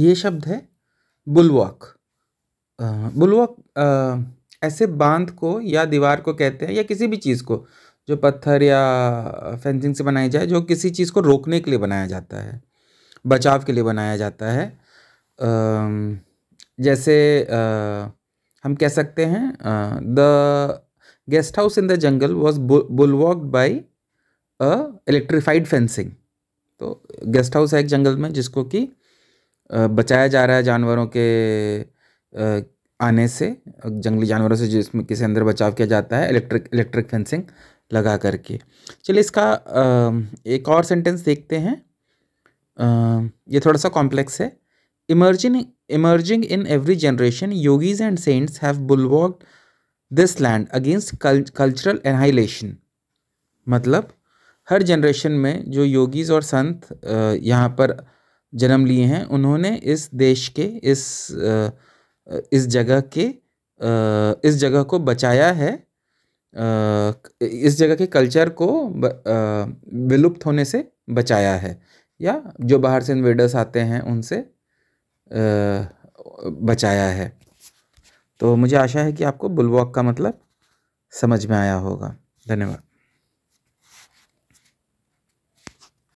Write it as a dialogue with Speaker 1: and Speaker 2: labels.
Speaker 1: ये शब्द है बुलवाक बुलवाक ऐसे बांध को या दीवार को कहते हैं या किसी भी चीज़ को जो पत्थर या फेंसिंग से बनाई जाए जो किसी चीज़ को रोकने के लिए बनाया जाता है बचाव के लिए बनाया जाता है जैसे हम कह सकते हैं the guest house in the jungle was bulwarked by a electrified fencing तो गेस्ट हाउस है एक जंगल में जिसको कि बचाया जा रहा है जानवरों के आने से जंगली जानवरों से जिसमें किसी अंदर बचाव किया जाता है इलेक्ट्रिक इलेक्ट्रिक फेंसिंग लगा करके चलिए इसका एक और सेंटेंस देखते हैं ये थोड़ा सा कॉम्प्लेक्स है emerging emerging in every generation yogis and saints have bulwarked this land against cultural annihilation मतलब हर जनरेशन में जो योगीज़ और संत यहाँ पर जन्म लिए हैं उन्होंने इस देश के इस इस जगह के इस जगह को बचाया है इस जगह के कल्चर को विलुप्त होने से बचाया है या जो बाहर से इन्वेडर्स आते हैं उनसे बचाया है तो मुझे आशा है कि आपको बुलवॉक का मतलब समझ में आया होगा धन्यवाद